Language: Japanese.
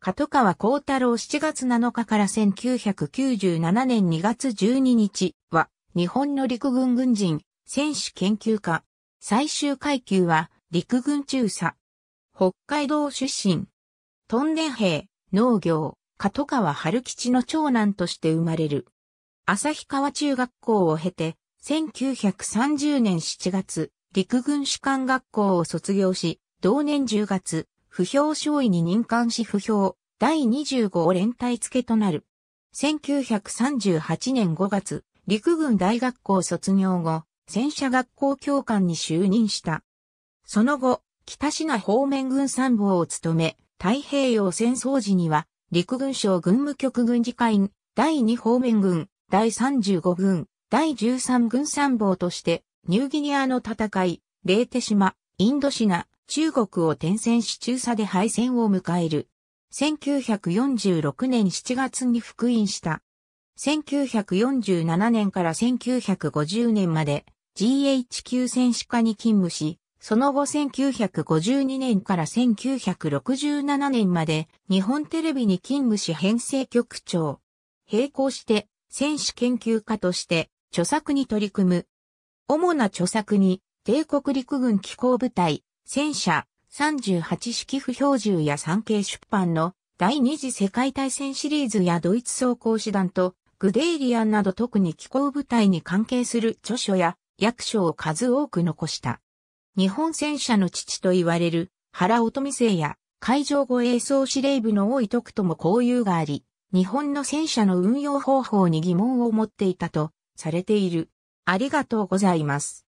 門川幸太郎7月7日から1997年2月12日は、日本の陸軍軍人、選手研究家。最終階級は、陸軍中佐。北海道出身。トンネ兵、農業、門川春吉の長男として生まれる。旭川中学校を経て、1930年7月、陸軍士官学校を卒業し、同年10月、不評少尉に任官し不評、第25連隊付となる。1938年5月、陸軍大学校卒業後、戦車学校教官に就任した。その後、北品方面軍参謀を務め、太平洋戦争時には、陸軍省軍務局軍事会員、第2方面軍、第35軍、第13軍参謀として、ニューギニアの戦い、レーテ島、インドシナ、中国を転戦し中佐で敗戦を迎える。1946年7月に復員した。1947年から1950年まで GHQ 戦士課に勤務し、その後1952年から1967年まで日本テレビに勤務し編成局長。並行して戦士研究家として著作に取り組む。主な著作に帝国陸軍機構部隊、戦車、38式不標銃や産経出版の第二次世界大戦シリーズやドイツ装甲師団とグデイリアンなど特に気候部隊に関係する著書や役所を数多く残した。日本戦車の父と言われる原乙美生や海上護衛総司令部の多い徳とも交友があり、日本の戦車の運用方法に疑問を持っていたとされている。ありがとうございます。